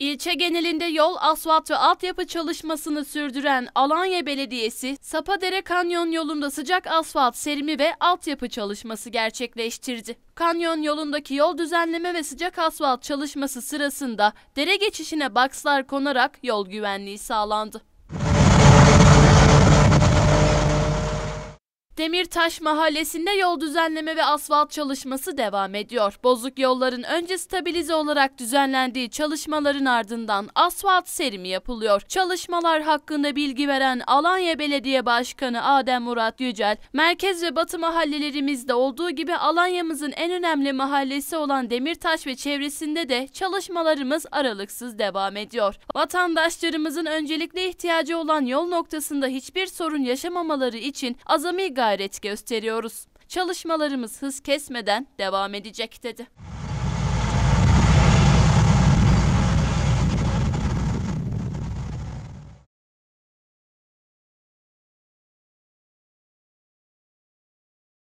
İlçe genelinde yol, asfalt ve altyapı çalışmasını sürdüren Alanya Belediyesi, Sapadere Kanyon yolunda sıcak asfalt serimi ve altyapı çalışması gerçekleştirdi. Kanyon yolundaki yol düzenleme ve sıcak asfalt çalışması sırasında dere geçişine bakslar konarak yol güvenliği sağlandı. Demirtaş Mahallesi'nde yol düzenleme ve asfalt çalışması devam ediyor. Bozuk yolların önce stabilize olarak düzenlendiği çalışmaların ardından asfalt serimi yapılıyor. Çalışmalar hakkında bilgi veren Alanya Belediye Başkanı Adem Murat Yücel, merkez ve batı mahallelerimizde olduğu gibi Alanya'mızın en önemli mahallesi olan Demirtaş ve çevresinde de çalışmalarımız aralıksız devam ediyor. Vatandaşlarımızın öncelikle ihtiyacı olan yol noktasında hiçbir sorun yaşamamaları için azami gayret gayret gösteriyoruz. Çalışmalarımız hız kesmeden devam edecek dedi.